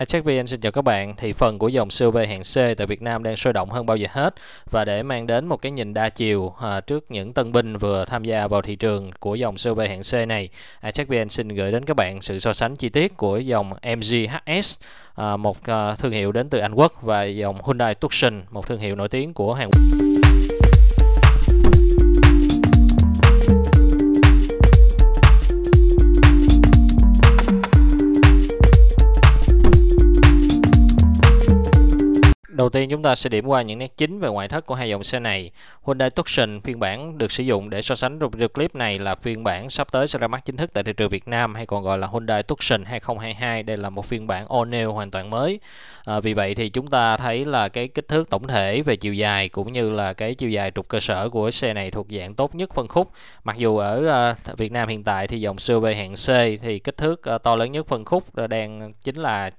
HVN xin chào các bạn. Thị phần của dòng SUV hạng C tại Việt Nam đang sôi động hơn bao giờ hết và để mang đến một cái nhìn đa chiều à, trước những tân binh vừa tham gia vào thị trường của dòng SUV hạng C này, à, HVN xin gửi đến các bạn sự so sánh chi tiết của dòng MG HS, à, một thương hiệu đến từ Anh Quốc và dòng Hyundai Tucson, một thương hiệu nổi tiếng của Hàn Quốc. Đầu tiên chúng ta sẽ điểm qua những nét chính về ngoại thất của hai dòng xe này. Hyundai Tucson phiên bản được sử dụng để so sánh trong video clip này là phiên bản sắp tới sẽ ra mắt chính thức tại thị trường Việt Nam hay còn gọi là Hyundai Tucson 2022. Đây là một phiên bản all new hoàn toàn mới. À, vì vậy thì chúng ta thấy là cái kích thước tổng thể về chiều dài cũng như là cái chiều dài trục cơ sở của xe này thuộc dạng tốt nhất phân khúc. Mặc dù ở à, Việt Nam hiện tại thì dòng SUV hạng C thì kích thước à, to lớn nhất phân khúc à, đang chính là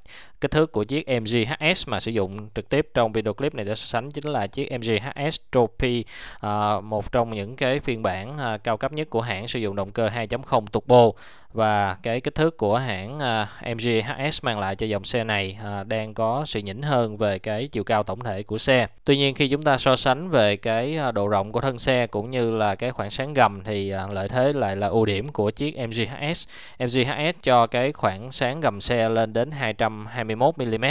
Kích thước của chiếc MG HS mà sử dụng trực tiếp trong video clip này để so sánh chính là chiếc MG HS Trophy, à, một trong những cái phiên bản à, cao cấp nhất của hãng sử dụng động cơ 2.0 turbo và cái kích thước của hãng à, MG HS mang lại cho dòng xe này à, đang có sự nhỉnh hơn về cái chiều cao tổng thể của xe. Tuy nhiên khi chúng ta so sánh về cái à, độ rộng của thân xe cũng như là cái khoảng sáng gầm thì lợi thế lại là ưu điểm của chiếc MGHS. MGHS cho cái khoảng sáng gầm xe lên đến 221 mm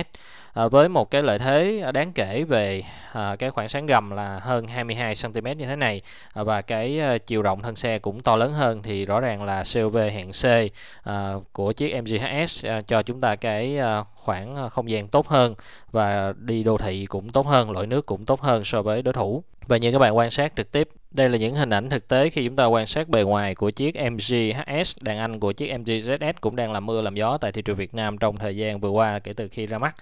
Ờ, với một cái lợi thế ờ, đáng kể về ờ, cái khoảng sáng gầm là hơn 22 cm như thế này và cái chiều rộng thân xe cũng to lớn hơn thì rõ ràng là COV hạng C của chiếc MGHS cho chúng ta cái khoảng ờ, không gian tốt hơn và đi đô thị cũng tốt hơn, loại nước cũng tốt hơn so với đối thủ. Và như các bạn quan sát trực tiếp, đây là những hình ảnh thực tế khi chúng ta quan sát bề ngoài của chiếc MG HS, đàn anh của chiếc MG ZS cũng đang làm mưa làm gió tại thị trường Việt Nam trong thời gian vừa qua kể từ khi ra mắt.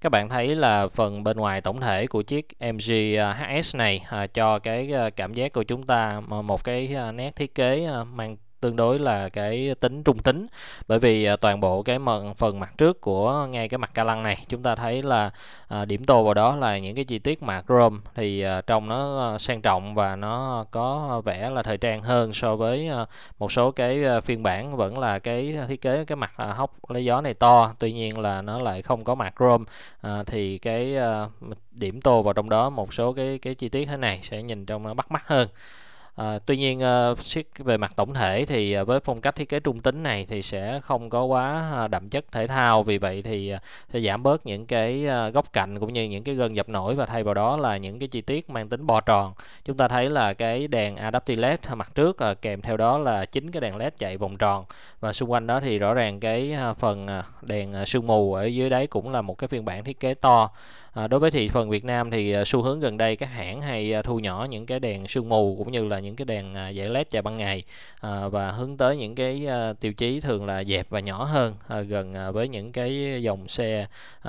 Các bạn thấy là phần bên ngoài tổng thể của chiếc MG HS này à, cho cái ờ, cảm giác của chúng ta một cái ờ, nét thiết kế mang tương đối là cái tính trung tính bởi vì à, toàn bộ cái phần mặt trước của ngay cái mặt ca lăng này chúng ta thấy là à, điểm tô vào đó là những cái chi tiết mạ chrome thì à, trong nó sang trọng và nó có vẻ là thời trang hơn so với một số cái phiên bản vẫn là cái thiết kế cái mặt hốc lấy gió này to tuy nhiên là nó lại không có mạ chrome thì cái điểm tô vào trong đó một số cái cái chi tiết thế này sẽ nhìn trông nó bắt mắt hơn À, tuy nhiên siết ờ, về mặt tổng thể thì ờ, với phong cách thiết kế trung tính này thì sẽ không có quá đậm chất thể thao vì vậy thì sẽ giảm bớt những cái góc cạnh cũng như những cái gân dập nổi và thay vào đó là những cái chi tiết mang tính bò tròn chúng ta thấy là cái đèn adaptive led mặt trước kèm theo đó là chính cái đèn led chạy vòng tròn và xung quanh đó thì rõ ràng cái phần đèn sương mù ở dưới đấy cũng là một cái phiên bản thiết kế to à, đối với thị phần Việt Nam thì ờ, xu hướng gần đây các hãng hay ờ, thu nhỏ những cái đèn sương mù cũng như là những cái đèn dải led chạy ban ngày à, và hướng tới những cái tiêu chí thường là dẹp và nhỏ hơn à, gần với những cái dòng xe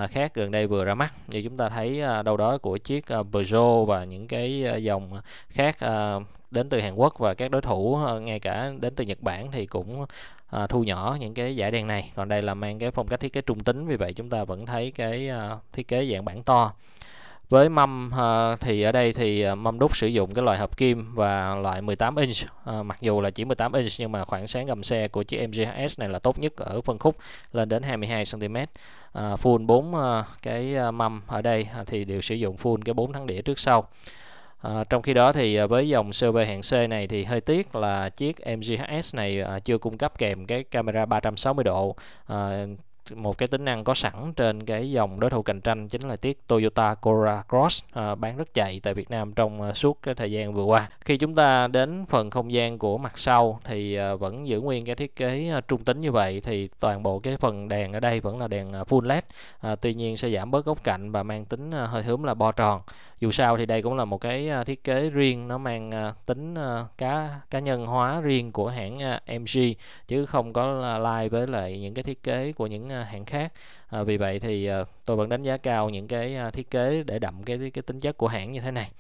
khác gần đây vừa ra mắt như chúng ta thấy đâu đó của chiếc à, Peugeot và những cái dòng khác đến từ Hàn Quốc và các đối thủ ngay cả đến từ Nhật Bản thì cũng à, thu nhỏ những cái dải đèn này còn đây là mang cái phong cách thiết kế trung tính vì vậy chúng ta vẫn thấy cái à, thiết kế dạng bản to với mâm à, thì ở đây thì à, mâm đúc sử dụng cái loại hợp kim và loại 18 inch à, mặc dù là chỉ 18 inch nhưng mà khoảng sáng gầm xe của chiếc MGHS này là tốt nhất ở phân khúc lên đến 22 cm à, full 4 à, cái à, mâm ở đây à, thì đều sử dụng full cái 4 thắng đĩa trước sau À, trong khi đó thì ờ, với dòng CV hạng C này thì hơi tiếc là chiếc MGHS này ờ, chưa cung cấp kèm cái camera 360 độ à, một cái tính năng có sẵn trên cái dòng đối thủ cạnh tranh chính là chiếc Toyota Corolla Cross à, bán rất chạy tại Việt Nam trong à, suốt cái thời gian vừa qua. Khi chúng ta đến phần không gian của mặt sau thì à, vẫn giữ nguyên cái thiết kế à, trung tính như vậy thì toàn bộ cái phần đèn ở đây vẫn là đèn à, full LED. À, tuy nhiên sẽ giảm bớt góc cạnh và mang tính à, hơi hướng là bo tròn. Dù sao thì đây cũng là một cái à, thiết kế riêng nó mang à, tính à, cá cá nhân hóa riêng của hãng à, MG chứ không có là like với lại những cái thiết kế của những À, hãng khác à, vì vậy thì à, tôi vẫn đánh giá cao những cái à, thiết kế để đậm cái cái tính chất của hãng như thế này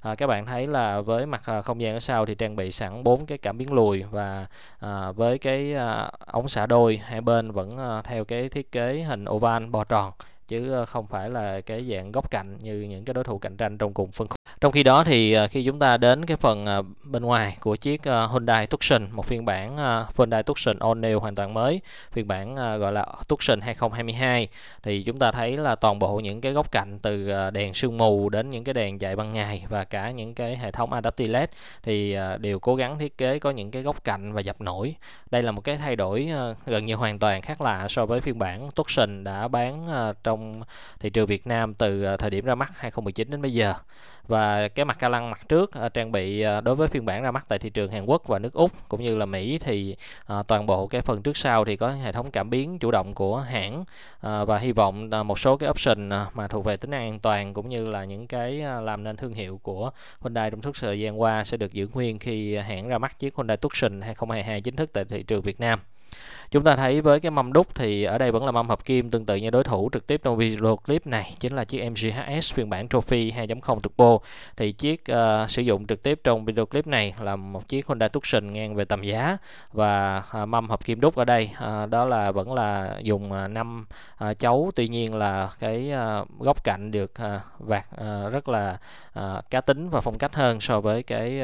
à, các bạn thấy là với mặt à, không gian ở sau thì trang bị sẵn bốn cái cảm biến lùi và à, với cái à, ống xả đôi hai bên vẫn à, theo cái thiết kế hình oval bò tròn chứ ờ, không phải là cái dạng góc cạnh như những cái đối thủ cạnh tranh trong cùng phân khúc. Trong khi đó thì ờ, khi chúng ta đến cái phần ờ, bên ngoài của chiếc Hyundai Tucson, một phiên bản Hyundai Tucson All New hoàn toàn mới, phiên bản gọi là Tucson 2022 thì chúng ta thấy là toàn bộ những cái góc cạnh từ đèn sương mù đến những cái đèn chạy ban ngày và cả những cái hệ thống adaptive LED thì đều cố gắng thiết kế có những cái góc cạnh và dập nổi. Đây là một cái thay đổi gần như hoàn toàn khác lạ so với phiên bản Tucson đã bán trong trong thị trường Việt Nam từ ờ, thời điểm ra mắt 2019 đến bây giờ và cái mặt ca lăng mặt trước ờ, trang bị ờ, đối với phiên bản ra mắt tại thị trường Hàn Quốc và nước Úc cũng như là Mỹ thì toàn bộ cái phần trước sau thì có hệ thống cảm biến chủ động của hãng và hy vọng một số cái option mà thuộc về tính năng an toàn cũng như là những cái làm nên thương hiệu của Hyundai trong suốt thời gian qua sẽ được giữ nguyên khi hãng ra mắt chiếc Hyundai Tucson 2022 chính thức tại thị trường Việt Nam chúng ta thấy với cái mâm đúc thì ở đây vẫn là mâm hợp kim tương tự như đối thủ trực tiếp trong video clip này chính là chiếc MGHS phiên bản Trophy 2.0 Turbo thì chiếc uh, sử dụng trực tiếp trong video clip này là một chiếc Honda Tucson ngang về tầm giá và uh, mâm hợp kim đúc ở đây uh, đó là vẫn là dùng uh, 5 uh, chấu tuy nhiên là cái uh, góc cạnh được uh, vạt uh, rất là uh, cá tính và phong cách hơn so với cái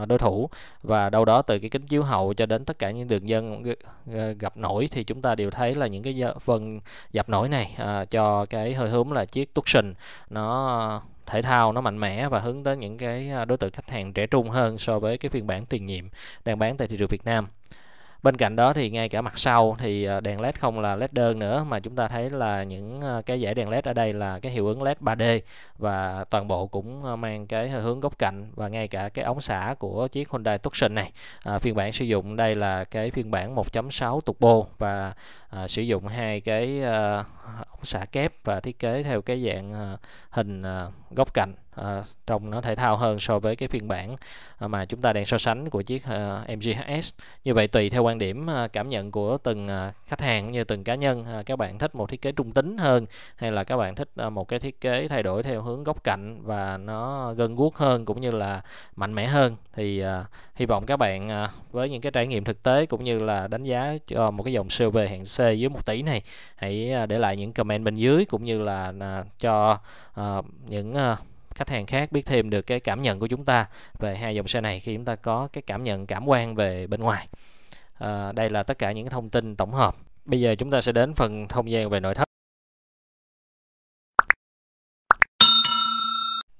uh, đối thủ và đâu đó từ cái kính chiếu hậu cho đến tất cả những đường dân uh, Ờ, gặp nổi thì chúng ta đều thấy là những cái phần dập nổi này à, cho cái hơi hướng là chiếc Tucson nó ờ, thể thao nó mạnh mẽ và hướng tới những cái đối tượng khách hàng trẻ trung hơn so với cái phiên bản tiền nhiệm đang bán tại thị trường Việt Nam bên cạnh đó thì ngay cả mặt sau thì ờ, đèn led không là led đơn nữa mà chúng ta thấy là những ờ, cái dải đèn led ở đây là cái hiệu ứng led 3D và toàn bộ cũng ờ, mang cái hướng góc cạnh và ngay cả cái ống xả của chiếc Hyundai Tucson này à, phiên bản sử dụng đây là cái phiên bản 1.6 tục và à, sử dụng hai cái à, xả kép và thiết kế theo cái dạng ờ, hình ờ, góc cạnh ờ, trông nó thể thao hơn so với cái phiên bản mà chúng ta đang so sánh của chiếc MGHS như vậy tùy theo quan điểm cảm nhận của từng khách hàng như từng cá nhân các bạn thích một thiết kế trung tính hơn hay là các bạn thích một cái thiết kế thay đổi theo hướng góc cạnh và nó gần guốc hơn cũng như là mạnh mẽ hơn thì hy vọng các bạn với những cái trải nghiệm thực tế cũng như là đánh giá cho một cái dòng siêu về hạng C dưới 1 tỷ này hãy để lại những comment comment bên dưới cũng như là, là cho uh, những uh, khách hàng khác biết thêm được cái cảm nhận của chúng ta về hai dòng xe này khi chúng ta có cái cảm nhận cảm quan về bên ngoài uh, đây là tất cả những thông tin tổng hợp bây giờ chúng ta sẽ đến phần thông gian về nội thất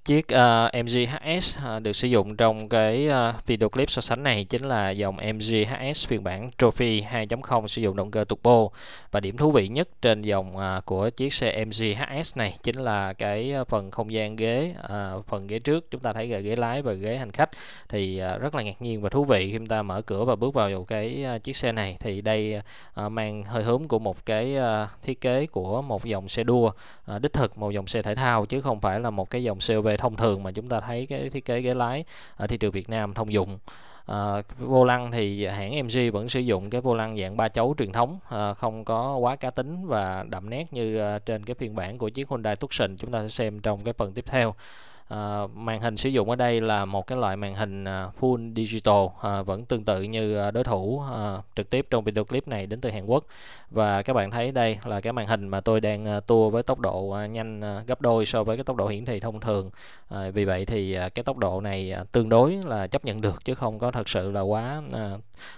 Chiếc uh, ờ, MG HS uh, ờ, được sử dụng trong cái uh, video clip so sánh này chính là dòng MG HS phiên bản Trophy 2.0 sử dụng động cơ turbo và điểm thú vị nhất trên dòng uh, của chiếc xe MG HS này chính là cái phần không gian ghế uh, phần ghế trước chúng ta thấy là ghế lái và ghế hành khách thì uh, rất là ngạc nhiên và thú vị khi chúng ta mở cửa và bước vào cái uh, chiếc xe này thì đây uh, mang hơi hướng của một cái uh, thiết kế của một dòng xe đua uh, đích thực một dòng xe thể thao chứ không phải là một cái dòng COV về thông thường mà chúng ta thấy cái thiết kế ghế lái ở thị trường Việt Nam thông dụng à, vô lăng thì hãng MG vẫn sử dụng cái vô lăng dạng ba chấu truyền thống à, không có quá cá tính và đậm nét như ờ, trên cái phiên bản của chiếc Hyundai Tucson chúng ta sẽ xem trong cái phần tiếp theo à, màn hình sử dụng ở đây là một cái loại màn hình à, full digital à, vẫn tương tự như à, đối thủ à, trực tiếp trong video clip này đến từ Hàn Quốc và các bạn thấy đây là cái màn hình mà tôi đang à, tua với tốc độ nhanh gấp đôi so với cái tốc độ hiển thị thông thường à, vì vậy thì cái tốc độ này tương đối là chấp nhận được chứ không có thật sự là quá à,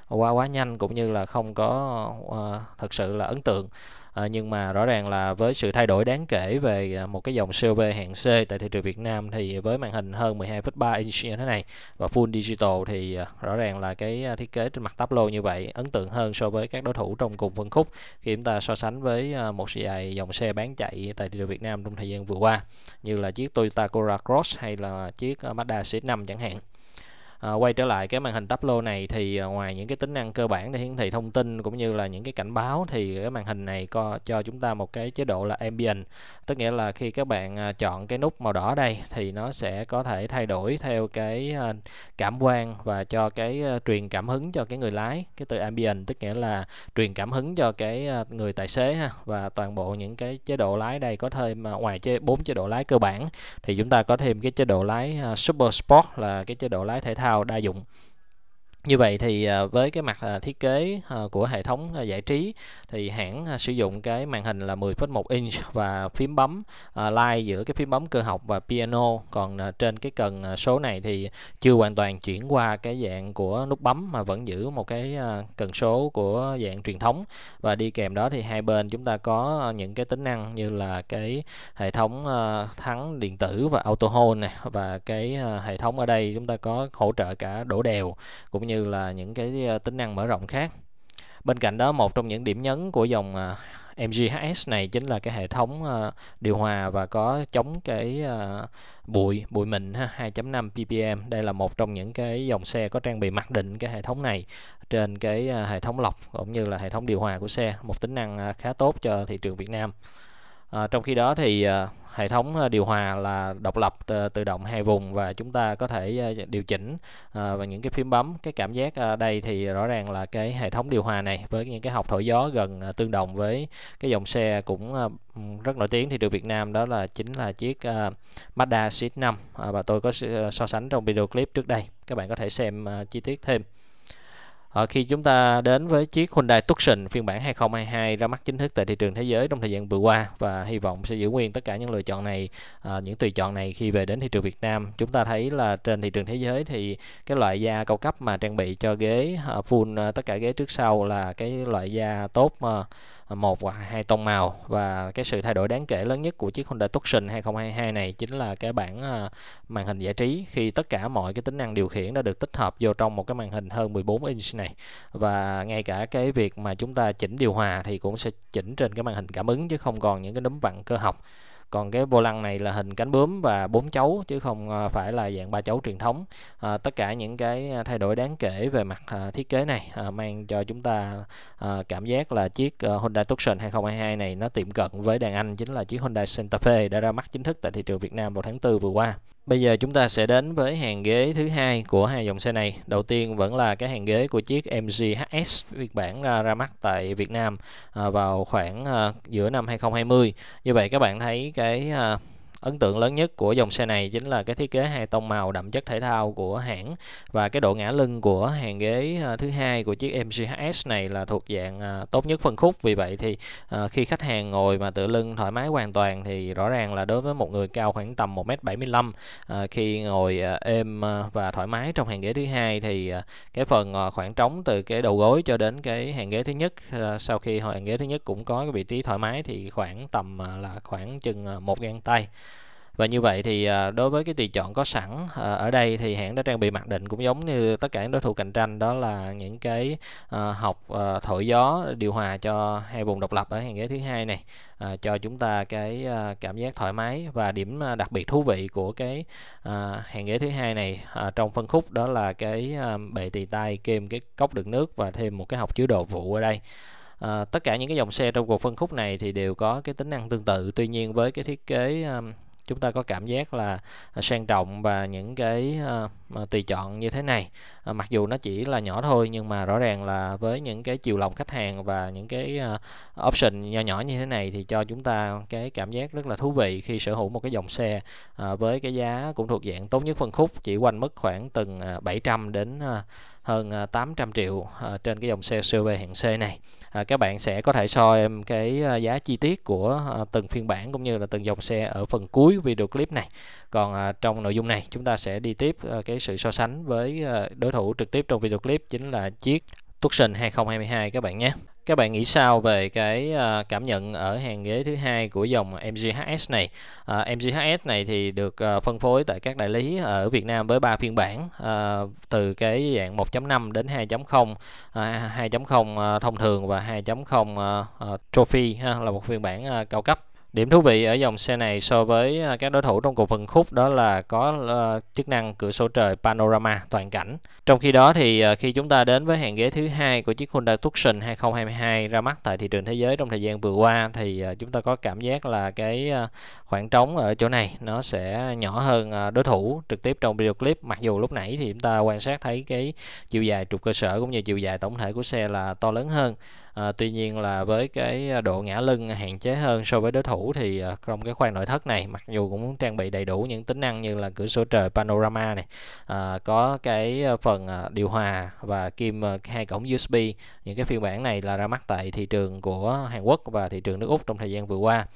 quá quá nhanh cũng như là không có à, thật sự là ấn tượng à, nhưng mà rõ ràng là với sự thay đổi đáng kể về ờ, một cái dòng COV hạng C tại thị trường Việt Nam thì với màn hình hơn 12,3 inch như thế này và full digital thì ờ, rõ ràng là cái thiết kế trên mặt lô như vậy ấn tượng hơn so với các đối thủ trong cùng phân khúc khi chúng ta so sánh với một vài dòng xe bán chạy tại thị trường Việt Nam trong thời gian vừa qua như là chiếc Toyota Corolla Cross hay là chiếc Mazda CX-5 chẳng hạn à, quay trở lại cái màn hình Tableau này thì ờ, ngoài những cái tính năng cơ bản để hiển thị thông tin cũng như là những cái cảnh báo thì cái màn hình này có cho chúng ta một cái chế độ là ambient tức nghĩa là khi các bạn ờ, chọn cái nút màu đỏ đây thì nó sẽ có thể thay đổi theo cái cảm quan và cho cái truyền cảm hứng cho cái người lái cái từ ambient tức nghĩa là truyền cảm hứng cho cái người tài xế ha và toàn bộ những cái chế độ lái đây có thêm ngoài chế bốn chế độ lái cơ bản thì chúng ta có thêm cái chế độ lái super sport là cái chế độ lái thể thao thao đa dụng như vậy thì à, với cái mặt à, thiết kế à, của hệ thống giải trí thì hãng sử dụng cái màn hình là 10.1 inch và phím bấm line giữa cái phím bấm cơ học và piano còn trên cái cần số này thì chưa hoàn toàn chuyển qua cái dạng của nút bấm mà vẫn giữ một cái cần số của dạng truyền thống và đi kèm đó thì hai bên chúng ta có những cái tính năng như là cái hệ thống thắng điện tử và auto hold này và cái hệ thống ở đây chúng ta có hỗ trợ cả đổ đều cũng như như là những cái ờ, tính năng mở rộng khác bên cạnh đó một trong những điểm nhấn của dòng ờ, MGHS này chính là cái hệ thống ờ, điều hòa và có chống cái bụi bụi mịn 2.5 ppm đây là một trong những cái dòng xe có trang bị mặc định cái hệ thống này trên cái hệ thống lọc cũng như là hệ thống điều hòa của xe một tính năng khá tốt cho thị trường Việt Nam à, trong khi đó thì hệ thống ờ, điều hòa là độc lập tự động hai vùng và chúng ta có thể ờ, điều chỉnh ờ, và những cái phím bấm cái cảm giác đây thì rõ ràng là cái hệ thống điều hòa này với những cái học thổi gió gần tương đồng với cái dòng xe cũng rất nổi tiếng thì trường Việt Nam đó là chính là chiếc Mazda CX-5 và tôi có so sánh trong video clip trước đây các bạn có thể xem chi tiết thêm ở ờ, khi chúng ta đến với chiếc Hyundai Tucson phiên bản 2022 ra mắt chính thức tại thị trường thế giới trong thời gian vừa qua và hy vọng sẽ giữ nguyên tất cả những lựa chọn này, à, những tùy chọn này khi về đến thị trường Việt Nam. Chúng ta thấy là trên thị trường thế giới thì cái loại da cao cấp mà trang bị cho ghế à, full à, tất cả ghế trước sau là cái loại da tốt mà một hoặc hai tông màu và cái sự thay đổi đáng kể lớn nhất của chiếc Honda Tucson 2022 này chính là cái bản ờ, màn hình giải trí khi tất cả mọi cái tính năng điều khiển đã được tích hợp vô trong một cái màn hình hơn 14 inch này và ngay cả cái việc mà chúng ta chỉnh điều hòa thì cũng sẽ chỉnh trên cái màn hình cảm ứng chứ không còn những cái núm vặn cơ học còn cái vô lăng này là hình cánh bướm và bốn chấu chứ không ờ, phải là dạng ba chấu truyền thống à, tất cả những cái ờ, thay đổi đáng kể về mặt à, thiết kế này à, mang cho chúng ta à, cảm giác là chiếc à, Honda Tucson 2022 này nó tiệm cận với đàn Anh chính là chiếc Honda Santa Fe đã ra mắt chính thức tại thị trường Việt Nam vào tháng 4 vừa qua Bây giờ chúng ta sẽ đến với hàng ghế thứ hai của hai dòng xe này. Đầu tiên vẫn là cái hàng ghế của chiếc MG HS Việt bản ra, ra mắt tại Việt Nam à, vào khoảng à, giữa năm 2020. Như vậy các bạn thấy cái à, ấn tượng lớn nhất của dòng xe này chính là cái thiết kế hai tông màu đậm chất thể thao của hãng và cái độ ngã lưng của hàng ghế à, thứ hai của chiếc MGHS này là thuộc dạng à, tốt nhất phân khúc vì vậy thì à, khi khách hàng ngồi mà tựa lưng thoải mái hoàn toàn thì rõ ràng là đối với một người cao khoảng tầm 1m75 khi ngồi êm và thoải mái trong hàng ghế thứ hai thì cái phần khoảng trống từ cái đầu gối cho đến cái hàng ghế thứ nhất sau khi hàng ghế thứ nhất cũng có cái vị trí thoải mái thì khoảng tầm là khoảng chừng một gang tay và như vậy thì à, đối với cái tùy chọn có sẵn à, ở đây thì hãng đã trang bị mặc định cũng giống như tất cả đối thủ cạnh tranh đó là những cái à, học thổi gió điều hòa cho hai vùng độc lập ở hàng ghế thứ hai này cho chúng ta cái cảm giác thoải mái và điểm đặc biệt thú vị của cái hàng ghế thứ hai này trong phân khúc đó là cái bệ tì tay kèm cái cốc đựng nước và thêm một cái học chứa đồ vụ ở đây à, tất cả những cái dòng xe trong cuộc phân khúc này thì đều có cái tính năng tương tự tuy nhiên với cái thiết kế um, chúng ta có cảm giác là à, sang trọng và những cái à, tùy chọn như thế này à, mặc dù nó chỉ là nhỏ thôi nhưng mà rõ ràng là với những cái chiều lòng khách hàng và những cái option nhỏ nhỏ như thế này thì cho chúng ta cái cảm giác rất là thú vị khi sở hữu một cái dòng xe với cái giá cũng thuộc dạng tốt nhất phân khúc chỉ quanh mức khoảng từng 700 đến hơn 800 triệu trên cái dòng xe SUV hạng C này à, các bạn sẽ có thể soi cái à, giá chi tiết của à, từng phiên bản cũng như là từng dòng xe ở phần cuối video clip này còn à, trong nội dung này chúng ta sẽ đi tiếp à, cái sự so sánh với à, đối thủ trực tiếp trong video clip chính là chiếc Tucson 2022 các bạn nhé các bạn nghĩ sao về cái ờ, cảm nhận ở hàng ghế thứ hai của dòng MGHS này? Ờ, MGHS này thì được ờ, phân phối tại các đại lý ở Việt Nam với 3 phiên bản từ cái dạng 1.5 đến 2.0, 2.0 thông thường và 2.0 trophy là một phiên bản cao cấp. Điểm thú vị ở dòng xe này so với à, các đối thủ trong cuộc phân khúc đó là có ờ, chức năng cửa sổ trời panorama toàn cảnh. Trong khi đó thì ờ, khi chúng ta đến với hàng ghế thứ hai của chiếc Honda Tucson 2022 ra mắt tại thị trường thế giới trong thời gian vừa qua thì ờ, chúng ta có cảm giác là cái khoảng trống ở chỗ này nó sẽ nhỏ hơn đối thủ trực tiếp trong video clip. Mặc dù lúc nãy thì chúng ta quan sát thấy cái chiều dài trục cơ sở cũng như chiều dài tổng thể của xe là to lớn hơn à, tuy nhiên là với cái ờ, độ ngã lưng hạn chế hơn so với đối thủ thì ờ, trong cái khoang nội thất này mặc dù cũng trang bị đầy đủ những tính năng như là cửa sổ trời panorama này à, có cái phần điều hòa và kim hai cổng USB những cái phiên bản này là ra mắt tại thị trường của Hàn Quốc và thị trường nước Úc trong thời gian vừa qua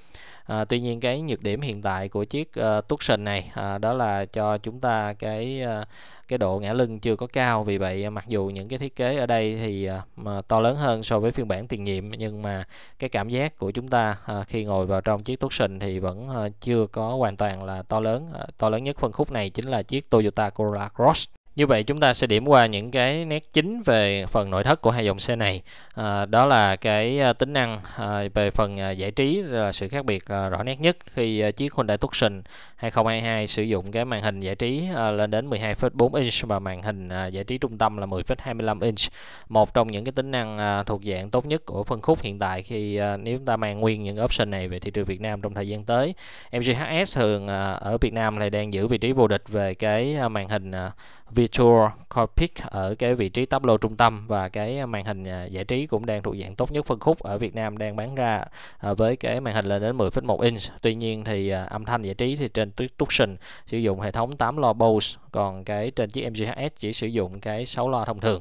à, tuy nhiên cái nhược điểm hiện tại của chiếc uh, Tucson này à, đó là cho chúng ta cái uh, cái độ ngã lưng chưa có cao vì vậy mặc dù những cái thiết kế ở đây thì uh, to lớn hơn so với phiên bản tiền nhiệm nhưng mà cái cảm giác của chúng ta uh, khi ngồi vào trong chiếc Tucson thì vẫn uh, chưa có hoàn toàn là to lớn uh, to lớn nhất phân khúc này chính là chiếc Toyota Corolla Cross như vậy chúng ta sẽ điểm qua những cái nét chính về phần nội thất của hai dòng xe này. À, đó là cái ờ, tính năng à, về phần giải trí là sự khác biệt à, rõ nét nhất khi à, chiếc Hyundai Tucson 2022 sử dụng cái màn hình giải trí à, lên đến 12,4 inch và màn hình à, giải trí trung tâm là 10,25 inch. Một trong những cái tính năng à, thuộc dạng tốt nhất của phân khúc hiện tại khi à, nếu chúng ta mang nguyên những option này về thị trường Việt Nam trong thời gian tới. MGHS thường à, ở Việt Nam này đang giữ vị trí vô địch về cái à, màn hình à, vi Virtual pick ở cái vị trí táp lô trung tâm và cái màn hình à, giải trí cũng đang thuộc dạng tốt nhất phân khúc ở Việt Nam đang bán ra à, với cái màn hình lên đến 10,1 inch. Tuy nhiên thì à, âm thanh giải trí thì trên Tucson sử dụng hệ thống 8 loa Bose, còn cái trên chiếc MGHS chỉ sử dụng cái 6 loa thông thường.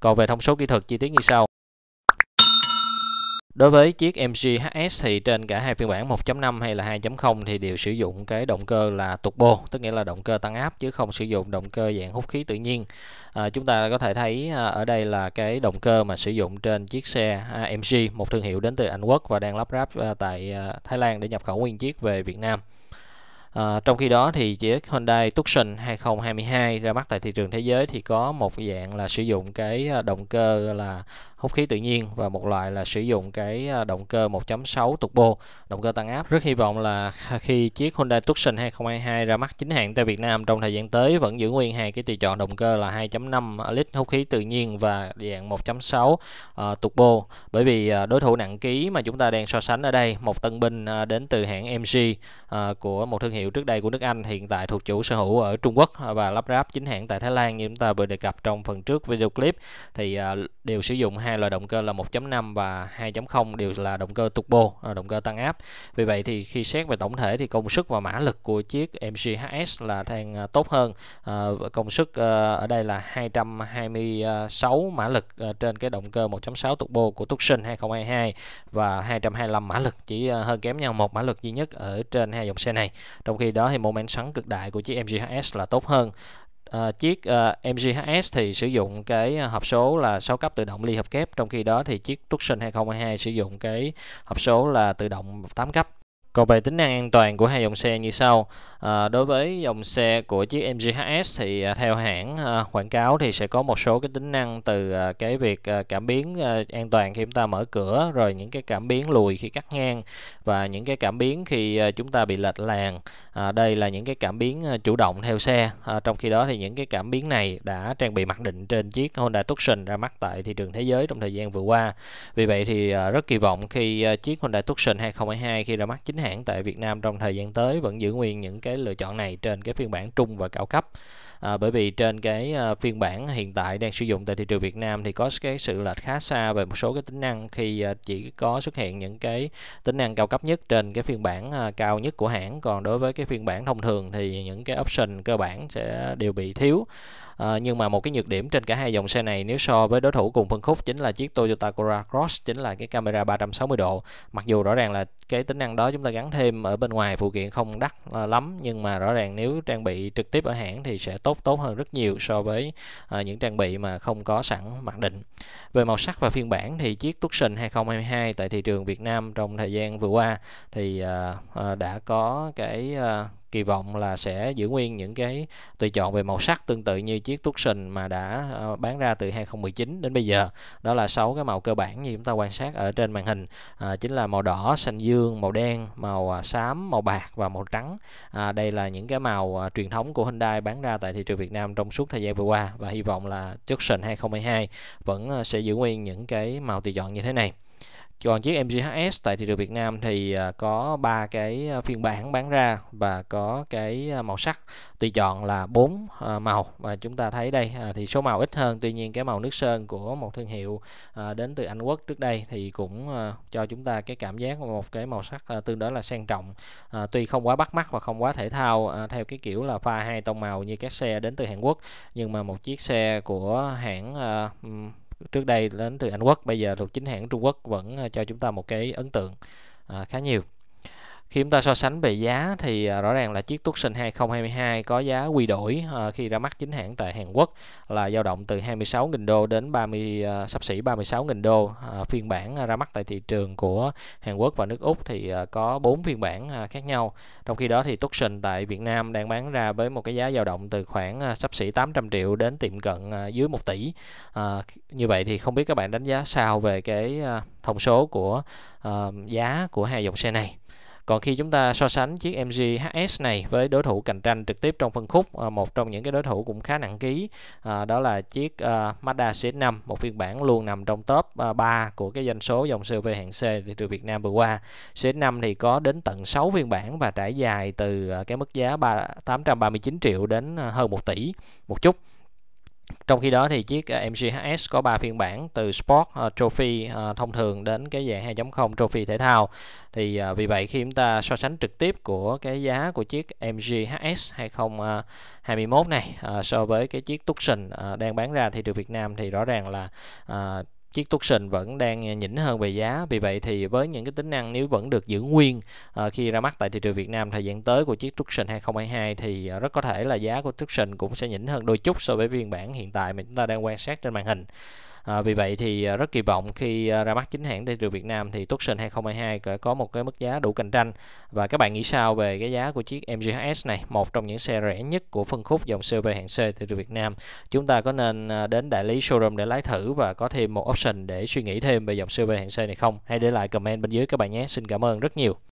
Còn về thông số kỹ thuật chi tiết như sau. Đối với chiếc MG HS thì trên cả hai phiên bản 1.5 hay là 2.0 thì đều sử dụng cái động cơ là turbo, tức nghĩa là động cơ tăng áp chứ không sử dụng động cơ dạng hút khí tự nhiên. À, chúng ta có thể thấy à, ở đây là cái động cơ mà sử dụng trên chiếc xe à, MG, một thương hiệu đến từ Anh Quốc và đang lắp ráp à, tại Thái Lan để nhập khẩu nguyên chiếc về Việt Nam. À, trong khi đó thì chiếc Hyundai Tucson 2022 ra mắt tại thị trường thế giới thì có một dạng là sử dụng cái ờ, động cơ là hút khí tự nhiên và một loại là sử dụng cái ờ, động cơ 1.6 turbo, động cơ tăng áp. Rất hy vọng là khi chiếc Hyundai Tucson 2022 ra mắt chính hãng tại Việt Nam trong thời gian tới vẫn giữ nguyên hai cái tùy chọn động cơ là 2.5 lít hút khí tự nhiên và dạng 1.6 uh, turbo. Bởi vì uh, đối thủ nặng ký mà chúng ta đang so sánh ở đây, một tân binh uh, đến từ hãng MG uh, của một thương hiệu hiệu trước đây của nước Anh hiện tại thuộc chủ sở hữu ở Trung Quốc à, và lắp ráp chính hãng tại Thái Lan như chúng ta vừa đề cập trong phần trước video clip thì à, đều sử dụng hai loại động cơ là 1.5 và 2.0 đều là động cơ turbo, à, động cơ tăng áp. Vì vậy thì khi xét về tổng thể thì công suất và mã lực của chiếc MCHS là thang tốt hơn. Công suất ở đây là 226 mã lực trên cái động cơ 1.6 turbo của Tucson 2022 và 225 mã lực chỉ hơn kém nhau một mã lực duy nhất ở trên hai dòng xe này trong khi đó thì mô men xoắn cực đại của chiếc MGHS là tốt hơn À, chiếc uh, à, MGHS thì sử dụng cái à, hộp số là 6 cấp tự động ly hợp kép trong khi đó thì chiếc Tucson 2022 sử dụng cái hộp số là tự động 8 cấp còn về tính năng an toàn của hai dòng xe như sau. À, đối với dòng xe của chiếc MGHS thì à, theo hãng à, quảng cáo thì sẽ có một số cái tính năng từ à, cái việc à, cảm biến à, an toàn khi chúng ta mở cửa rồi những cái cảm biến lùi khi cắt ngang và những cái cảm biến khi à, chúng ta bị lệch làn. À, đây là những cái cảm biến à, chủ động theo xe. À, trong khi đó thì những cái cảm biến này đã trang bị mặc định trên chiếc Honda Tucson ra mắt tại thị trường thế giới trong thời gian vừa qua. Vì vậy thì à, rất kỳ vọng khi à, chiếc Honda Tucson 2022 khi ra mắt chính hãng tại Việt Nam trong thời gian tới vẫn giữ nguyên những cái lựa chọn này trên cái phiên bản trung và cao cấp à, bởi vì trên cái à, phiên bản hiện tại đang sử dụng tại thị trường Việt Nam thì có cái sự lệch khá xa về một số cái tính năng khi à, chỉ có xuất hiện những cái tính năng cao cấp nhất trên cái phiên bản à, cao nhất của hãng còn đối với cái phiên bản thông thường thì những cái option cơ bản sẽ đều bị thiếu à, nhưng mà một cái nhược điểm trên cả hai dòng xe này nếu so với đối thủ cùng phân khúc chính là chiếc Toyota Corolla Cross chính là cái camera 360 độ mặc dù rõ ràng là cái tính năng đó chúng ta gắn thêm ở bên ngoài phụ kiện không đắt lắm nhưng mà rõ ràng nếu trang bị trực tiếp ở hãng thì sẽ tốt tốt tốt hơn rất nhiều so với à, những trang bị mà không có sẵn mặc định về màu sắc và phiên bản thì chiếc Tucson 2022 tại thị trường Việt Nam trong thời gian vừa qua thì à, à, đã có cái à, kỳ vọng là sẽ giữ nguyên những cái tùy chọn về màu sắc tương tự như chiếc Tucson mà đã ờ, bán ra từ 2019 đến bây giờ đó là sáu cái màu cơ bản như chúng ta quan sát ở trên màn hình à, chính là màu đỏ xanh dương màu đen màu ờ, xám màu bạc và màu trắng à, đây là những cái màu truyền thống của Hyundai bán ra tại thị trường Việt Nam trong suốt thời gian vừa qua và hy vọng là Tucson 2022 vẫn sẽ giữ nguyên những cái màu tùy chọn như thế này còn chiếc MGHS tại thị trường Việt Nam thì à, có ba cái à, phiên bản bán ra và có cái à, màu sắc tùy chọn là bốn màu mà chúng ta thấy đây thì số màu ít hơn tuy nhiên cái màu nước sơn của một thương hiệu đến từ Anh Quốc trước đây thì cũng cho chúng ta cái cảm giác một cái màu sắc tương đối là sang trọng tuy không quá bắt mắt và không quá thể thao theo cái kiểu là pha hai tông màu như các xe đến từ Hàn Quốc nhưng mà một chiếc xe của hãng trước đây đến từ Anh Quốc bây giờ thuộc chính hãng Trung Quốc vẫn ờ, cho chúng ta một cái ấn tượng ờ, khá nhiều khi chúng ta so sánh về giá thì à, rõ ràng là chiếc Tucson 2022 có giá quy đổi à, khi ra mắt chính hãng tại Hàn Quốc là dao động từ 26.000 đô đến 30 à, sắp xỉ 36.000 đô. Phiên bản ra mắt tại thị trường của Hàn Quốc và nước Úc thì có 4 phiên bản khác nhau. Trong khi đó thì Tucson tại Việt Nam đang bán ra với một cái giá dao động từ khoảng sắp xỉ 800 triệu đến tiệm cận dưới 1 tỷ. Như vậy thì không biết các bạn đánh giá sao về cái thông số của giá của hai dòng xe này. Còn khi chúng ta so sánh chiếc MG HS này với đối thủ cạnh tranh trực tiếp trong phân khúc, ờ, một trong những cái đối thủ cũng khá nặng ký ờ, đó là chiếc ờ, Mazda CX-5, một phiên bản luôn nằm trong top à, 3 của cái doanh số dòng SUV hạng C thị trường Việt Nam vừa qua. CX-5 thì có đến tận 6 phiên bản và trải dài từ cái mức giá 839 triệu đến hơn 1 tỷ một chút trong khi đó thì chiếc à, MGHS có 3 phiên bản từ Sport uh, Trophy uh, thông thường đến cái dạng 2.0 Trophy thể thao. Thì uh, vì vậy khi chúng ta so sánh trực tiếp của cái giá của chiếc MGHS 2021 này uh, so với cái chiếc Tucson uh, đang bán ra thị trường Việt Nam thì rõ ràng là uh, chiếc Tucson vẫn đang à, nhỉnh hơn về giá vì vậy thì với những cái tính năng nếu vẫn được giữ nguyên à, khi ra mắt tại thị trường Việt Nam thời gian tới của chiếc Tucson 2022 thì à, rất có thể là giá của Tucson cũng sẽ nhỉnh hơn đôi chút so với phiên bản hiện tại mà chúng ta đang quan sát trên màn hình à, vì vậy thì ờ, rất kỳ vọng khi ờ, ra mắt chính hãng thị trường Việt Nam thì Tucson 2022 có một cái mức giá đủ cạnh tranh và các bạn nghĩ sao về cái giá của chiếc MGHS này một trong những xe rẻ nhất của phân khúc dòng SUV hạng C thị trường Việt Nam chúng ta có nên đến đại lý showroom để lái thử và có thêm một option để suy nghĩ thêm về dòng SUV hạng C này không hãy để lại comment bên dưới các bạn nhé xin cảm ơn rất nhiều